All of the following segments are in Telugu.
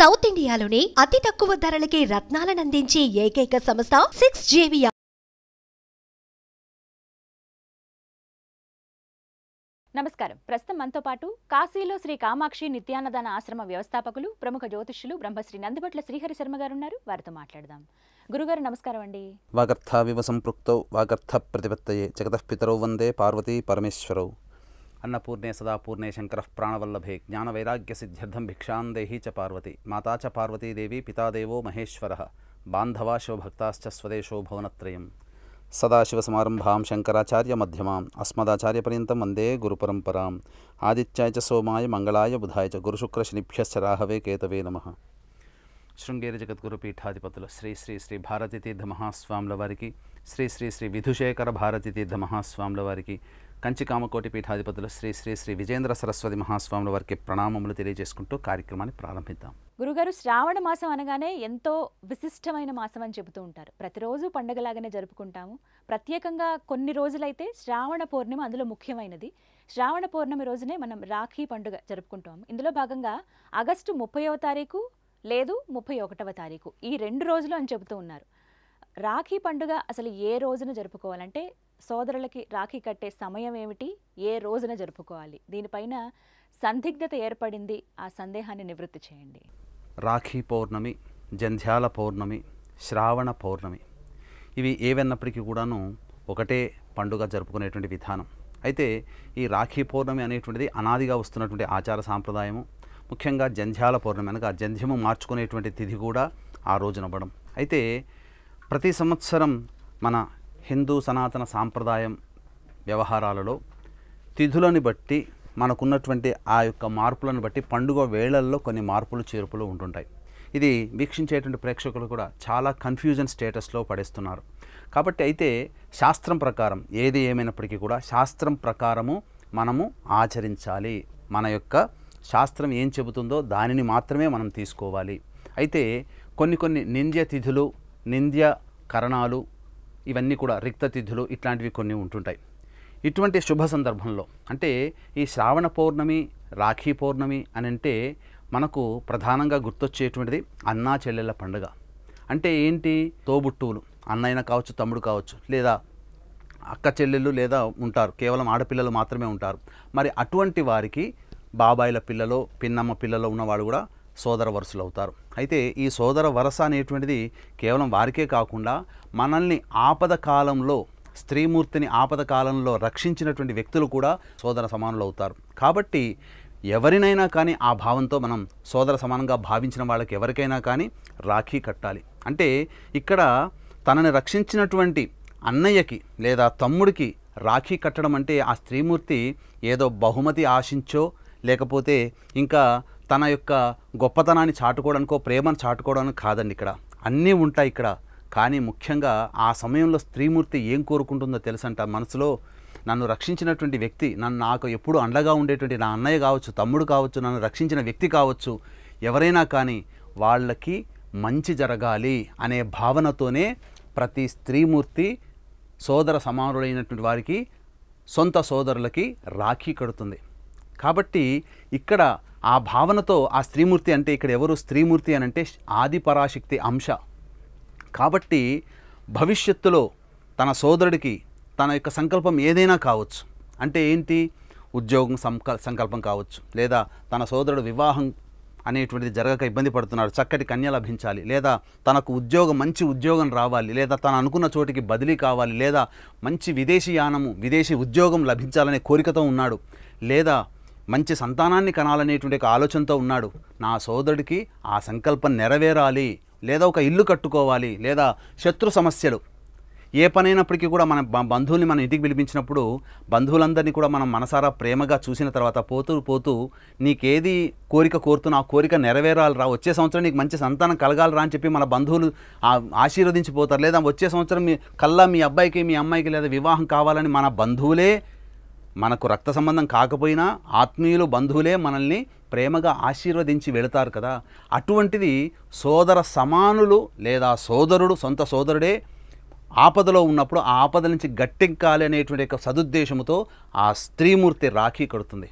సౌత్ ఇండియాలోనే అతి తక్కువ ధరలకి రత్నాలనందించే ఏకైక సంస్థ సిక్స్ జేవియా నమస్కారం ప్రస్తుతం మనతో పాటు కాశీలో శ్రీ కామాక్షి నిత్యానదాన ఆశ్రమ వ్యవస్థాపకులు ప్రముఖ జ్యోతిష్యులు బ్రహ్మశ్రీ నందిబట్ల శ్రీహరి శర్మ గారు ఉన్నారు వారితో మాట్లాడదాం గురుగారు నమస్కారం అండి వాగర్థ వివ సంపృక్తౌ వాగర్థ ప్రతిపత్తయే పితరో వందే పార్వతీ పరమేశ్వరౌ अन्नपूर्णे सदापूर्णे शंकर प्राणवल्लभे ज्ञानवैराग्य सिद्ध्यर्थम भिक्षांदेही च पार्वती माता च पार्वती देवी पिता देवो महेश्वर बांधवा शिवभक्ताश्च स्वदेशो भवनत्रयम् सदाशिवसमारम्भां शंकराचार्य मध्यमा वन्दे वंदे गुरुपरंपरा च सोमाय मंगलाय बुधाय च गुरुशुक्रशनिभ्यश्च राहवे केतवे नमः శృంగేరి జగద్గురుపీఠాధిపతులు श्री श्री శ్రీ భారతీతీర్థ की श्री श्री श्री विधुशेखर भारतीतीर्थ భారతీతీర్థ కామకోటి పీఠాధిపతులు శ్రీ శ్రీ శ్రీ విజేంద్ర సరస్వతి మహాస్వాముల వారికి ప్రణామములు తెలియజేసుకుంటూ కార్యక్రమాన్ని ప్రారంభిద్దాం గురుగారు శ్రావణ మాసం అనగానే ఎంతో విశిష్టమైన మాసం అని చెబుతూ ఉంటారు ప్రతిరోజు పండగలాగానే జరుపుకుంటాము ప్రత్యేకంగా కొన్ని రోజులైతే శ్రావణ పౌర్ణమి అందులో ముఖ్యమైనది శ్రావణ పౌర్ణమి రోజునే మనం రాఖీ పండుగ జరుపుకుంటాము ఇందులో భాగంగా ఆగస్టు ముప్పైవ తారీఖు లేదు ముప్పై ఒకటవ తారీఖు ఈ రెండు రోజులు అని చెబుతూ ఉన్నారు రాఖీ పండుగ అసలు ఏ రోజున జరుపుకోవాలంటే సోదరులకి రాఖీ కట్టే సమయం ఏమిటి ఏ రోజున జరుపుకోవాలి దీనిపైన సందిగ్ధత ఏర్పడింది ఆ సందేహాన్ని నివృత్తి చేయండి రాఖీ పౌర్ణమి జంధ్యాల పౌర్ణమి శ్రావణ పౌర్ణమి ఇవి ఏవన్నప్పటికీ కూడాను ఒకటే పండుగ జరుపుకునేటువంటి విధానం అయితే ఈ రాఖీ పౌర్ణమి అనేటువంటిది అనాదిగా వస్తున్నటువంటి ఆచార సాంప్రదాయము ముఖ్యంగా జంధ్యాల పౌర్ణమి అనగా జంధ్యము మార్చుకునేటువంటి తిథి కూడా ఆ రోజునవ్వడం అయితే ప్రతి సంవత్సరం మన హిందూ సనాతన సాంప్రదాయం వ్యవహారాలలో తిథులను బట్టి మనకున్నటువంటి ఆ యొక్క మార్పులను బట్టి పండుగ వేళల్లో కొన్ని మార్పులు చేర్పులు ఉంటుంటాయి ఇది వీక్షించేటువంటి ప్రేక్షకులు కూడా చాలా కన్ఫ్యూజన్ స్టేటస్లో పడేస్తున్నారు కాబట్టి అయితే శాస్త్రం ప్రకారం ఏది ఏమైనప్పటికీ కూడా శాస్త్రం ప్రకారము మనము ఆచరించాలి మన యొక్క శాస్త్రం ఏం చెబుతుందో దానిని మాత్రమే మనం తీసుకోవాలి అయితే కొన్ని కొన్ని నింద్య తిథులు నింద్య కరణాలు ఇవన్నీ కూడా రిక్తతిథులు ఇట్లాంటివి కొన్ని ఉంటుంటాయి ఇటువంటి శుభ సందర్భంలో అంటే ఈ శ్రావణ పౌర్ణమి రాఖీ పౌర్ణమి అని అంటే మనకు ప్రధానంగా గుర్తొచ్చేటువంటిది అన్నా చెల్లెళ్ళ పండుగ అంటే ఏంటి తోబుట్టువులు అన్నయ్యన కావచ్చు తమ్ముడు కావచ్చు లేదా అక్క చెల్లెళ్ళు లేదా ఉంటారు కేవలం ఆడపిల్లలు మాత్రమే ఉంటారు మరి అటువంటి వారికి బాబాయిల పిల్లలు పిన్నమ్మ పిల్లలు ఉన్నవాడు కూడా సోదర వరుసలు అవుతారు అయితే ఈ సోదర వరస అనేటువంటిది కేవలం వారికే కాకుండా మనల్ని ఆపద కాలంలో స్త్రీమూర్తిని ఆపద కాలంలో రక్షించినటువంటి వ్యక్తులు కూడా సోదర సమానులు అవుతారు కాబట్టి ఎవరినైనా కానీ ఆ భావంతో మనం సోదర సమానంగా భావించిన వాళ్ళకి ఎవరికైనా కానీ రాఖీ కట్టాలి అంటే ఇక్కడ తనని రక్షించినటువంటి అన్నయ్యకి లేదా తమ్ముడికి రాఖీ కట్టడం అంటే ఆ స్త్రీమూర్తి ఏదో బహుమతి ఆశించో లేకపోతే ఇంకా తన యొక్క గొప్పతనాన్ని చాటుకోవడానికో ప్రేమను చాటుకోవడానికి కాదండి ఇక్కడ అన్నీ ఉంటాయి ఇక్కడ కానీ ముఖ్యంగా ఆ సమయంలో స్త్రీమూర్తి ఏం కోరుకుంటుందో తెలుసంట మనసులో నన్ను రక్షించినటువంటి వ్యక్తి నన్ను నాకు ఎప్పుడు అండగా ఉండేటువంటి నా అన్నయ్య కావచ్చు తమ్ముడు కావచ్చు నన్ను రక్షించిన వ్యక్తి కావచ్చు ఎవరైనా కానీ వాళ్ళకి మంచి జరగాలి అనే భావనతోనే ప్రతి స్త్రీమూర్తి సోదర సమానుడైనటువంటి వారికి సొంత సోదరులకి రాఖీ కడుతుంది కాబట్టి ఇక్కడ ఆ భావనతో ఆ స్త్రీమూర్తి అంటే ఇక్కడ ఎవరు స్త్రీమూర్తి అని అంటే ఆది పరాశక్తి అంశ కాబట్టి భవిష్యత్తులో తన సోదరుడికి తన యొక్క సంకల్పం ఏదైనా కావచ్చు అంటే ఏంటి ఉద్యోగం సంకల్పం కావచ్చు లేదా తన సోదరుడు వివాహం అనేటువంటిది జరగక ఇబ్బంది పడుతున్నాడు చక్కటి కన్య లభించాలి లేదా తనకు ఉద్యోగం మంచి ఉద్యోగం రావాలి లేదా తను అనుకున్న చోటికి బదిలీ కావాలి లేదా మంచి విదేశీ యానము విదేశీ ఉద్యోగం లభించాలనే కోరికతో ఉన్నాడు లేదా మంచి సంతానాన్ని కనాలనేటువంటి ఒక ఆలోచనతో ఉన్నాడు నా సోదరుడికి ఆ సంకల్పం నెరవేరాలి లేదా ఒక ఇల్లు కట్టుకోవాలి లేదా శత్రు సమస్యలు ఏ పనైనప్పటికీ కూడా మన బంధువుల్ని మనం ఇంటికి పిలిపించినప్పుడు బంధువులందరినీ కూడా మనం మనసారా ప్రేమగా చూసిన తర్వాత పోతూ పోతూ నీకేది కోరిక కోరుతూ ఆ కోరిక రా వచ్చే సంవత్సరం నీకు మంచి సంతానం కలగాలరా అని చెప్పి మన బంధువులు ఆశీర్వదించిపోతారు లేదా వచ్చే సంవత్సరం మీ కల్లా మీ అబ్బాయికి మీ అమ్మాయికి లేదా వివాహం కావాలని మన బంధువులే మనకు రక్త సంబంధం కాకపోయినా ఆత్మీయులు బంధువులే మనల్ని ప్రేమగా ఆశీర్వదించి వెళతారు కదా అటువంటిది సోదర సమానులు లేదా సోదరుడు సొంత సోదరుడే ఆపదలో ఉన్నప్పుడు ఆ ఆపద నుంచి గట్టెక్కాలి అనేటువంటి యొక్క సదుద్దేశంతో ఆ స్త్రీమూర్తి రాఖీ కడుతుంది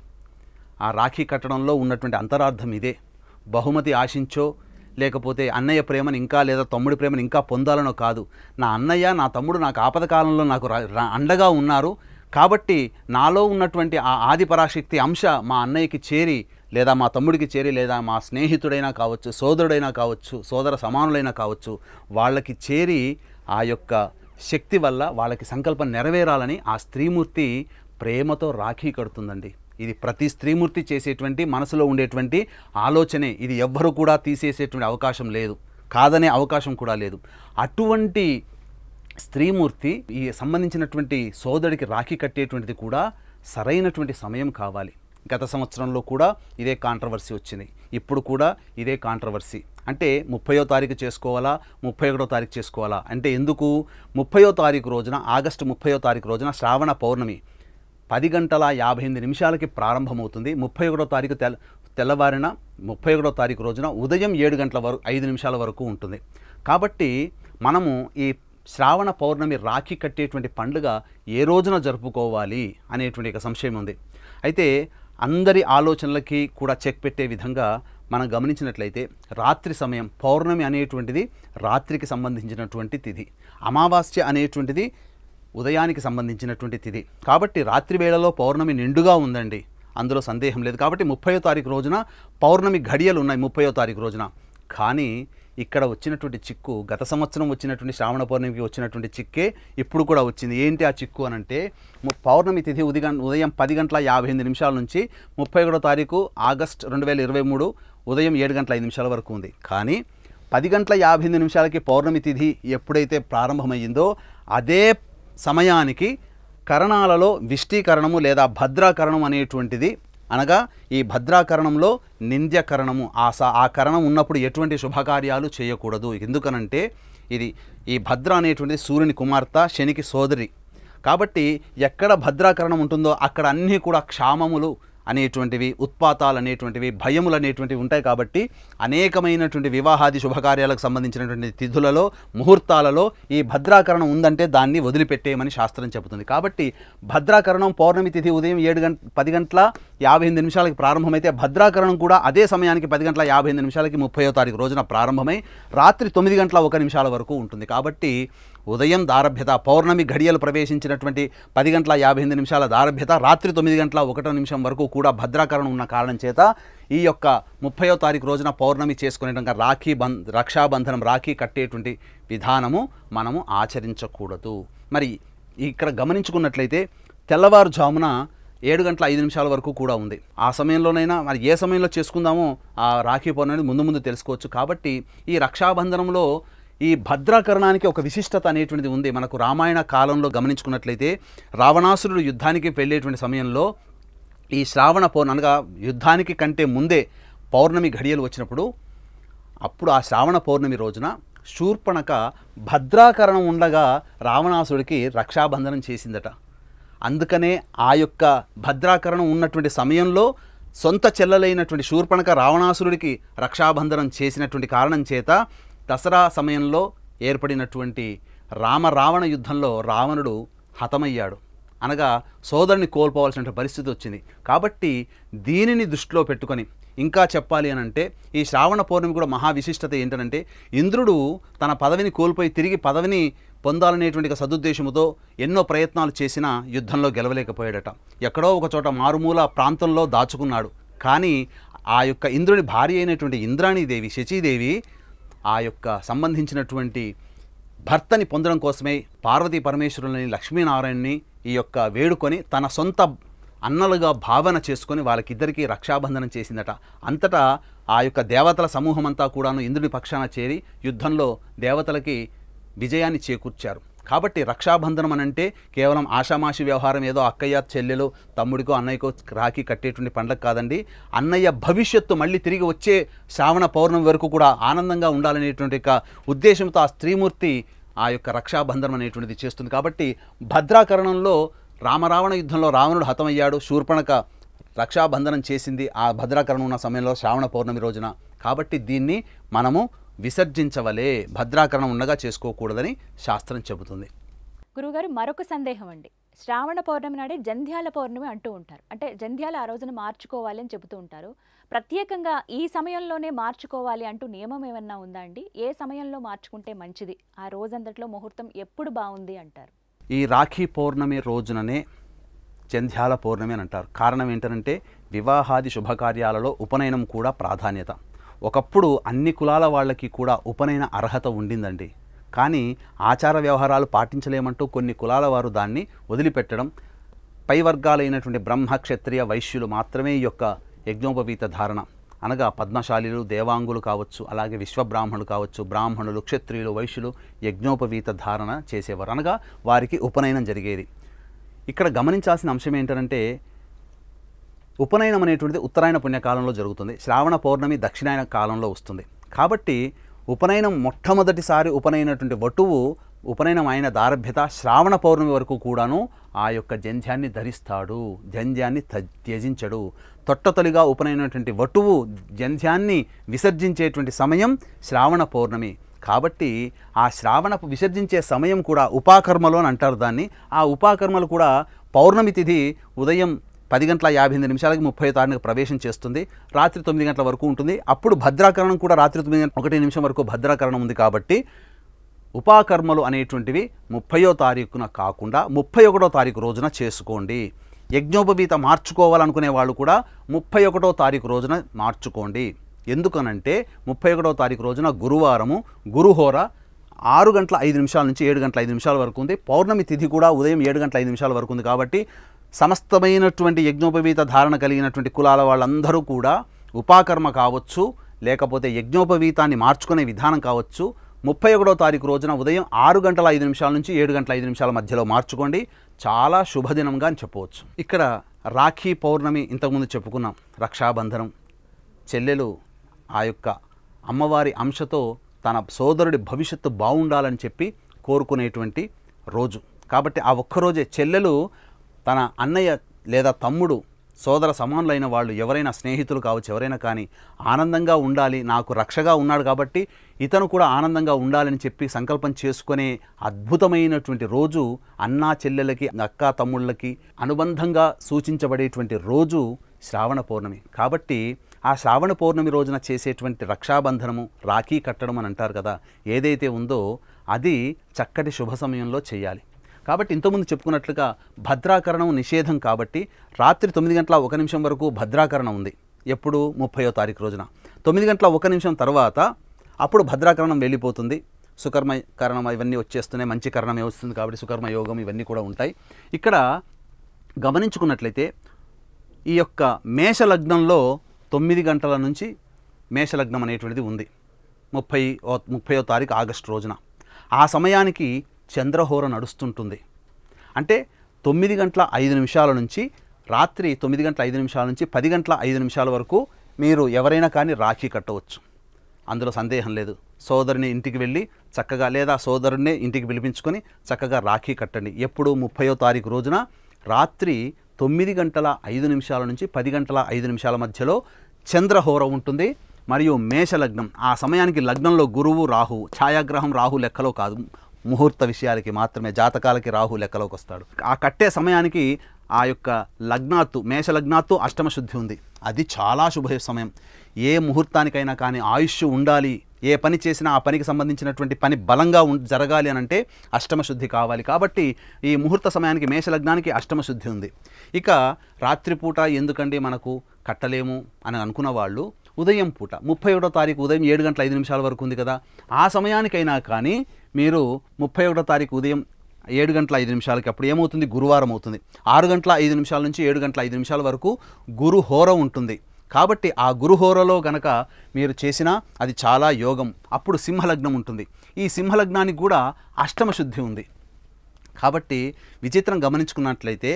ఆ రాఖీ కట్టడంలో ఉన్నటువంటి అంతరార్థం ఇదే బహుమతి ఆశించో లేకపోతే అన్నయ్య ప్రేమను ఇంకా లేదా తమ్ముడి ప్రేమను ఇంకా పొందాలనో కాదు నా అన్నయ్య నా తమ్ముడు నాకు ఆపద కాలంలో నాకు అండగా ఉన్నారు కాబట్టి నాలో ఉన్నటువంటి ఆ ఆది పరాశక్తి అంశ మా అన్నయ్యకి చేరి లేదా మా తమ్ముడికి చేరి లేదా మా స్నేహితుడైనా కావచ్చు సోదరుడైనా కావచ్చు సోదర సమానులైనా కావచ్చు వాళ్ళకి చేరి ఆ యొక్క శక్తి వల్ల వాళ్ళకి సంకల్పం నెరవేరాలని ఆ స్త్రీమూర్తి ప్రేమతో రాఖీ కడుతుందండి ఇది ప్రతి స్త్రీమూర్తి చేసేటువంటి మనసులో ఉండేటువంటి ఆలోచనే ఇది ఎవ్వరూ కూడా తీసేసేటువంటి అవకాశం లేదు కాదనే అవకాశం కూడా లేదు అటువంటి స్త్రీమూర్తి ఈ సంబంధించినటువంటి సోదరుడికి రాఖీ కట్టేటువంటిది కూడా సరైనటువంటి సమయం కావాలి గత సంవత్సరంలో కూడా ఇదే కాంట్రవర్సీ వచ్చింది ఇప్పుడు కూడా ఇదే కాంట్రవర్సీ అంటే ముప్పయో తారీఖు చేసుకోవాలా ముప్పై ఒకటో తారీఖు చేసుకోవాలా అంటే ఎందుకు ముప్పయో తారీఖు రోజున ఆగస్టు ముప్పయో తారీఖు రోజున శ్రావణ పౌర్ణమి పది గంటల యాభై ఎనిమిది నిమిషాలకి ప్రారంభమవుతుంది ముప్పై ఒకటో తారీఖు తెల్ల తెల్లవారిన ముప్పై ఒకటో తారీఖు రోజున ఉదయం ఏడు గంటల వరకు ఐదు నిమిషాల వరకు ఉంటుంది కాబట్టి మనము ఈ శ్రావణ పౌర్ణమి రాఖీ కట్టేటువంటి పండుగ ఏ రోజున జరుపుకోవాలి అనేటువంటి ఒక సంశయం ఉంది అయితే అందరి ఆలోచనలకి కూడా చెక్ పెట్టే విధంగా మనం గమనించినట్లయితే రాత్రి సమయం పౌర్ణమి అనేటువంటిది రాత్రికి సంబంధించినటువంటి తిథి అమావాస్య అనేటువంటిది ఉదయానికి సంబంధించినటువంటి తిథి కాబట్టి రాత్రి వేళలో పౌర్ణమి నిండుగా ఉందండి అందులో సందేహం లేదు కాబట్టి ముప్పయో తారీఖు రోజున పౌర్ణమి ఘడియలు ఉన్నాయి ముప్పయో తారీఖు రోజున కానీ ఇక్కడ వచ్చినటువంటి చిక్కు గత సంవత్సరం వచ్చినటువంటి శ్రావణ పౌర్ణమికి వచ్చినటువంటి చిక్కే ఇప్పుడు కూడా వచ్చింది ఏంటి ఆ చిక్కు అని అంటే పౌర్ణమి తిథి ఉదిగ ఉదయం పది గంటల యాభై ఎనిమిది నిమిషాల నుంచి ముప్పై ఒకటో తారీఖు ఆగస్ట్ రెండు వేల ఇరవై మూడు ఉదయం ఏడు గంటల ఐదు నిమిషాల వరకు ఉంది కానీ పది గంటల యాభై ఎనిమిది నిమిషాలకి పౌర్ణమి తిథి ఎప్పుడైతే ప్రారంభమైందో అదే సమయానికి కరణాలలో విష్టీకరణము లేదా భద్రాకరణం అనేటువంటిది అనగా ఈ భద్రాకరణంలో నింద్యకరణము ఆ స ఆ కరణం ఉన్నప్పుడు ఎటువంటి శుభకార్యాలు చేయకూడదు ఎందుకనంటే ఇది ఈ భద్ర అనేటువంటిది సూర్యుని కుమార్తె శనికి సోదరి కాబట్టి ఎక్కడ భద్రాకరణం ఉంటుందో అక్కడ అన్నీ కూడా క్షామములు అనేటువంటివి ఉత్పాతాలు అనేటువంటివి భయములు అనేటువంటివి ఉంటాయి కాబట్టి అనేకమైనటువంటి వివాహాది శుభకార్యాలకు సంబంధించినటువంటి తిథులలో ముహూర్తాలలో ఈ భద్రాకరణం ఉందంటే దాన్ని వదిలిపెట్టేయమని శాస్త్రం చెబుతుంది కాబట్టి భద్రాకరణం పౌర్ణమి తిథి ఉదయం ఏడు గంట పది గంటల యాభై ఎనిమిది నిమిషాలకి ప్రారంభమైతే భద్రాకరణం కూడా అదే సమయానికి పది గంటల యాభై ఎనిమిది నిమిషాలకి ముప్పయో తారీఖు రోజున ప్రారంభమై రాత్రి తొమ్మిది గంటల ఒక నిమిషాల వరకు ఉంటుంది కాబట్టి ఉదయం దారభ్యత పౌర్ణమి ఘడియలు ప్రవేశించినటువంటి పది గంటల యాభై ఎనిమిది నిమిషాల దారభ్యత రాత్రి తొమ్మిది గంటల ఒకటో నిమిషం వరకు కూడా భద్రాకరణం ఉన్న కారణం చేత ఈ యొక్క ముప్పయో తారీఖు రోజున పౌర్ణమి చేసుకునేటంగా రాఖీ బంధ్ రక్షాబంధనం రాఖీ కట్టేటువంటి విధానము మనము ఆచరించకూడదు మరి ఇక్కడ గమనించుకున్నట్లయితే తెల్లవారుజామున ఏడు గంటల ఐదు నిమిషాల వరకు కూడా ఉంది ఆ సమయంలోనైనా మరి ఏ సమయంలో చేసుకుందామో ఆ రాఖీ పౌర్ణమి ముందు ముందు తెలుసుకోవచ్చు కాబట్టి ఈ రక్షాబంధనంలో ఈ భద్రాకరణానికి ఒక విశిష్టత అనేటువంటిది ఉంది మనకు రామాయణ కాలంలో గమనించుకున్నట్లయితే రావణాసురుడు యుద్ధానికి వెళ్ళేటువంటి సమయంలో ఈ శ్రావణ పౌర్ణ అనగా యుద్ధానికి కంటే ముందే పౌర్ణమి ఘడియలు వచ్చినప్పుడు అప్పుడు ఆ శ్రావణ పౌర్ణమి రోజున శూర్పణక భద్రాకరణం ఉండగా రావణాసుడికి రక్షాబంధనం చేసిందట అందుకనే ఆ యొక్క భద్రాకరణం ఉన్నటువంటి సమయంలో సొంత చెల్లలైనటువంటి శూర్పణక రావణాసురుడికి రక్షాబంధనం చేసినటువంటి కారణం చేత దసరా సమయంలో ఏర్పడినటువంటి రామ రావణ యుద్ధంలో రావణుడు హతమయ్యాడు అనగా సోదరుని కోల్పోవాల్సిన పరిస్థితి వచ్చింది కాబట్టి దీనిని దృష్టిలో పెట్టుకొని ఇంకా చెప్పాలి అని అంటే ఈ శ్రావణ పౌర్ణమి కూడా మహా విశిష్టత ఏంటంటే ఇంద్రుడు తన పదవిని కోల్పోయి తిరిగి పదవిని పొందాలనేటువంటి సదుద్దేశముతో ఎన్నో ప్రయత్నాలు చేసినా యుద్ధంలో గెలవలేకపోయాడట ఎక్కడో ఒక చోట మారుమూల ప్రాంతంలో దాచుకున్నాడు కానీ ఆ యొక్క ఇంద్రుని భార్య అయినటువంటి ఇంద్రాణీదేవి శచీదేవి ఆ యొక్క సంబంధించినటువంటి భర్తని పొందడం కోసమే పార్వతీ పరమేశ్వరులని లక్ష్మీనారాయణని ఈ యొక్క వేడుకొని తన సొంత అన్నలుగా భావన చేసుకొని వాళ్ళకిద్దరికీ రక్షాబంధనం చేసిందట అంతటా ఆ యొక్క దేవతల సమూహమంతా కూడాను ఇంద్రుని పక్షాన చేరి యుద్ధంలో దేవతలకి విజయాన్ని చేకూర్చారు కాబట్టి రక్షాబంధనం అని అంటే కేవలం ఆషామాషి వ్యవహారం ఏదో అక్కయ్య చెల్లెలు తమ్ముడికో అన్నయ్యకో రాఖీ కట్టేటువంటి పండుగ కాదండి అన్నయ్య భవిష్యత్తు మళ్ళీ తిరిగి వచ్చే శ్రావణ పౌర్ణమి వరకు కూడా ఆనందంగా ఉండాలనేటువంటి ఉద్దేశంతో ఆ స్త్రీమూర్తి ఆ యొక్క రక్షాబంధనం అనేటువంటిది చేస్తుంది కాబట్టి భద్రాకరణంలో రామరావణ యుద్ధంలో రావణుడు హతమయ్యాడు శూర్పణక రక్షాబంధనం చేసింది ఆ భద్రాకరణం ఉన్న సమయంలో శ్రావణ పౌర్ణమి రోజున కాబట్టి దీన్ని మనము విసర్జించవలే భద్రాకరణం ఉండగా చేసుకోకూడదని శాస్త్రం చెబుతుంది గురువుగారు మరొక సందేహం అండి శ్రావణ పౌర్ణమి నాడే జంధ్యాల పౌర్ణమి అంటూ ఉంటారు అంటే జంధ్యాల ఆ రోజున మార్చుకోవాలి అని చెబుతూ ఉంటారు ప్రత్యేకంగా ఈ సమయంలోనే మార్చుకోవాలి అంటూ నియమం ఏమన్నా ఉందా అండి ఏ సమయంలో మార్చుకుంటే మంచిది ఆ రోజంతట్లో ముహూర్తం ఎప్పుడు బాగుంది అంటారు ఈ రాఖీ పౌర్ణమి రోజుననే జంధ్యాల పౌర్ణమి అని అంటారు కారణం ఏంటంటే వివాహాది శుభకార్యాలలో ఉపనయనం కూడా ప్రాధాన్యత ఒకప్పుడు అన్ని కులాల వాళ్ళకి కూడా ఉపనయన అర్హత ఉండిందండి కానీ ఆచార వ్యవహారాలు పాటించలేమంటూ కొన్ని కులాల వారు దాన్ని వదిలిపెట్టడం పై వర్గాలైనటువంటి బ్రహ్మ క్షత్రియ వైశ్యులు మాత్రమే ఈ యొక్క యజ్ఞోపవీత ధారణ అనగా పద్మశాలీలు దేవాంగులు కావచ్చు అలాగే విశ్వబ్రాహ్మణులు కావచ్చు బ్రాహ్మణులు క్షత్రియులు వైశ్యులు యజ్ఞోపవీత ధారణ చేసేవారు అనగా వారికి ఉపనయనం జరిగేది ఇక్కడ గమనించాల్సిన అంశం ఏంటంటే ఉపనయనం అనేటువంటిది ఉత్తరాయణ పుణ్యకాలంలో జరుగుతుంది శ్రావణ పౌర్ణమి దక్షిణాయన కాలంలో వస్తుంది కాబట్టి ఉపనయనం మొట్టమొదటిసారి ఉపనయనటువంటి వటువు ఉపనయనం అయిన దారభ్యత శ్రావణ పౌర్ణమి వరకు కూడాను ఆ యొక్క జంధ్యాన్ని ధరిస్తాడు జంధ్యాన్ని త్యజించడు తొట్టతొలిగా ఉపనయనటువంటి వటువు జంధ్యాన్ని విసర్జించేటువంటి సమయం శ్రావణ పౌర్ణమి కాబట్టి ఆ శ్రావణ విసర్జించే సమయం కూడా ఉపాకర్మలు అని అంటారు దాన్ని ఆ ఉపాకర్మలు కూడా పౌర్ణమి తిథి ఉదయం పది గంటల యాభై ఎనిమిది నిమిషాలకి ముప్పై తారీఖు ప్రవేశం చేస్తుంది రాత్రి తొమ్మిది గంటల వరకు ఉంటుంది అప్పుడు భద్రాకరణం కూడా రాత్రి తొమ్మిది గంటల ఒకటి నిమిషం వరకు భద్రాకరణం ఉంది కాబట్టి ఉపాకర్మలు అనేటువంటివి ముప్పయో తారీఖున కాకుండా ముప్పై ఒకటో తారీఖు రోజున చేసుకోండి యజ్ఞోపవీత మార్చుకోవాలనుకునే వాళ్ళు కూడా ముప్పై ఒకటో తారీఖు రోజున మార్చుకోండి ఎందుకనంటే ముప్పై ఒకటో తారీఖు రోజున గురువారము గురుహోర ఆరు గంటల ఐదు నిమిషాల నుంచి ఏడు గంటల ఐదు నిమిషాల వరకు ఉంది పౌర్ణమి తిథి కూడా ఉదయం ఏడు గంటల ఐదు నిమిషాల వరకు ఉంది కాబట్టి సమస్తమైనటువంటి యజ్ఞోపవీత ధారణ కలిగినటువంటి కులాల వాళ్ళందరూ కూడా ఉపాకర్మ కావచ్చు లేకపోతే యజ్ఞోపవీతాన్ని మార్చుకునే విధానం కావచ్చు ముప్పై ఒకటో తారీఖు రోజున ఉదయం ఆరు గంటల ఐదు నిమిషాల నుంచి ఏడు గంటల ఐదు నిమిషాల మధ్యలో మార్చుకోండి చాలా శుభదినంగా అని చెప్పవచ్చు ఇక్కడ రాఖీ పౌర్ణమి ఇంతకుముందు చెప్పుకున్నాం రక్షాబంధనం చెల్లెలు ఆ యొక్క అమ్మవారి అంశతో తన సోదరుడి భవిష్యత్తు బాగుండాలని చెప్పి కోరుకునేటువంటి రోజు కాబట్టి ఆ ఒక్కరోజే చెల్లెలు తన అన్నయ్య లేదా తమ్ముడు సోదర సమానులైన వాళ్ళు ఎవరైనా స్నేహితులు కావచ్చు ఎవరైనా కానీ ఆనందంగా ఉండాలి నాకు రక్షగా ఉన్నాడు కాబట్టి ఇతను కూడా ఆనందంగా ఉండాలని చెప్పి సంకల్పం చేసుకునే అద్భుతమైనటువంటి రోజు అన్నా చెల్లెలకి అక్క తమ్ముళ్ళకి అనుబంధంగా సూచించబడేటువంటి రోజు శ్రావణ పౌర్ణమి కాబట్టి ఆ శ్రావణ పౌర్ణమి రోజున చేసేటువంటి రక్షాబంధనము రాఖీ కట్టడం అని అంటారు కదా ఏదైతే ఉందో అది చక్కటి శుభ సమయంలో చేయాలి కాబట్టి ఇంతకుముందు చెప్పుకున్నట్లుగా భద్రాకరణం నిషేధం కాబట్టి రాత్రి తొమ్మిది గంటల ఒక నిమిషం వరకు భద్రాకరణం ఉంది ఎప్పుడు ముప్పయో తారీఖు రోజున తొమ్మిది గంటల ఒక నిమిషం తర్వాత అప్పుడు భద్రాకరణం వెళ్ళిపోతుంది సుకర్మ కరణం ఇవన్నీ వచ్చేస్తున్నాయి మంచి కరణం వస్తుంది కాబట్టి సుకర్మ యోగం ఇవన్నీ కూడా ఉంటాయి ఇక్కడ గమనించుకున్నట్లయితే ఈ యొక్క మేషలగ్నంలో తొమ్మిది గంటల నుంచి మేషలగ్నం అనేటువంటిది ఉంది ముప్పై ముప్పయో తారీఖు ఆగస్టు రోజున ఆ సమయానికి చంద్రహోర నడుస్తుంటుంది అంటే తొమ్మిది గంటల ఐదు నిమిషాల నుంచి రాత్రి తొమ్మిది గంటల ఐదు నిమిషాల నుంచి పది గంటల ఐదు నిమిషాల వరకు మీరు ఎవరైనా కానీ రాఖీ కట్టవచ్చు అందులో సందేహం లేదు సోదరుని ఇంటికి వెళ్ళి చక్కగా లేదా సోదరుడినే ఇంటికి పిలిపించుకొని చక్కగా రాఖీ కట్టండి ఎప్పుడు ముప్పయో తారీఖు రోజున రాత్రి తొమ్మిది గంటల ఐదు నిమిషాల నుంచి పది గంటల ఐదు నిమిషాల మధ్యలో చంద్రహోర ఉంటుంది మరియు మేషలగ్నం ఆ సమయానికి లగ్నంలో గురువు రాహు ఛాయాగ్రహం రాహు లెక్కలో కాదు ముహూర్త విషయాలకి మాత్రమే జాతకాలకి రాహు లెక్కలోకి వస్తాడు ఆ కట్టే సమయానికి ఆ యొక్క లగ్నాత్తు మేష లగ్నాత్తు అష్టమ శుద్ధి ఉంది అది చాలా శుభ సమయం ఏ ముహూర్తానికైనా కానీ ఆయుష్ ఉండాలి ఏ పని చేసినా ఆ పనికి సంబంధించినటువంటి పని బలంగా జరగాలి అని అంటే అష్టమ శుద్ధి కావాలి కాబట్టి ఈ ముహూర్త సమయానికి మేషలగ్నానికి అష్టమ శుద్ధి ఉంది ఇక రాత్రిపూట ఎందుకండి మనకు కట్టలేము అని అనుకున్న వాళ్ళు ఉదయం పూట ముప్పై ఒకటో తారీఖు ఉదయం ఏడు గంటల ఐదు నిమిషాల వరకు ఉంది కదా ఆ సమయానికైనా కానీ మీరు ముప్పై ఒకటో తారీఖు ఉదయం ఏడు గంటల ఐదు నిమిషాలకి అప్పుడు ఏమవుతుంది గురువారం అవుతుంది ఆరు గంటల ఐదు నిమిషాల నుంచి ఏడు గంటల ఐదు నిమిషాల వరకు గురు హోర ఉంటుంది కాబట్టి ఆ గురు హోరలో గనక మీరు చేసినా అది చాలా యోగం అప్పుడు సింహలగ్నం ఉంటుంది ఈ సింహలగ్నానికి కూడా అష్టమ శుద్ధి ఉంది కాబట్టి విచిత్రం గమనించుకున్నట్లయితే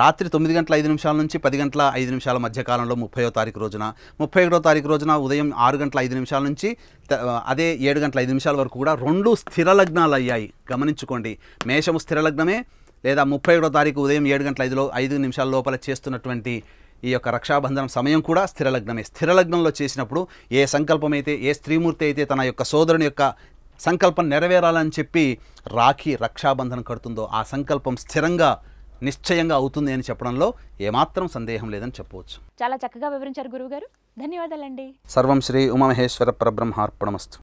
రాత్రి తొమ్మిది గంటల ఐదు నిమిషాల నుంచి పది గంటల ఐదు నిమిషాల మధ్య కాలంలో ముప్పయో తారీఖు రోజున ముప్పై ఒకటో తారీఖు రోజున ఉదయం ఆరు గంటల ఐదు నిమిషాల నుంచి అదే ఏడు గంటల ఐదు నిమిషాల వరకు కూడా రెండు స్థిర లగ్నాలు అయ్యాయి గమనించుకోండి మేషము స్థిర లగ్నమే లేదా ముప్పై ఒకటో తారీఖు ఉదయం ఏడు గంటల ఐదులో ఐదు నిమిషాల లోపల చేస్తున్నటువంటి ఈ యొక్క రక్షాబంధనం సమయం కూడా స్థిరలగ్నమే స్థిరలగ్నంలో చేసినప్పుడు ఏ సంకల్పం అయితే ఏ స్త్రీమూర్తి అయితే తన యొక్క సోదరుని యొక్క సంకల్పం నెరవేరాలని చెప్పి రాఖీ రక్షాబంధనం కడుతుందో ఆ సంకల్పం స్థిరంగా నిశ్చయంగా అవుతుంది అని చెప్పడంలో ఏమాత్రం సందేహం లేదని చెప్పవచ్చు చాలా చక్కగా వివరించారు గురువుగారు ధన్యవాదాలండి సర్వం శ్రీ ఉమామహేశ్వర పరబ్రహ్మార్పణమస్తు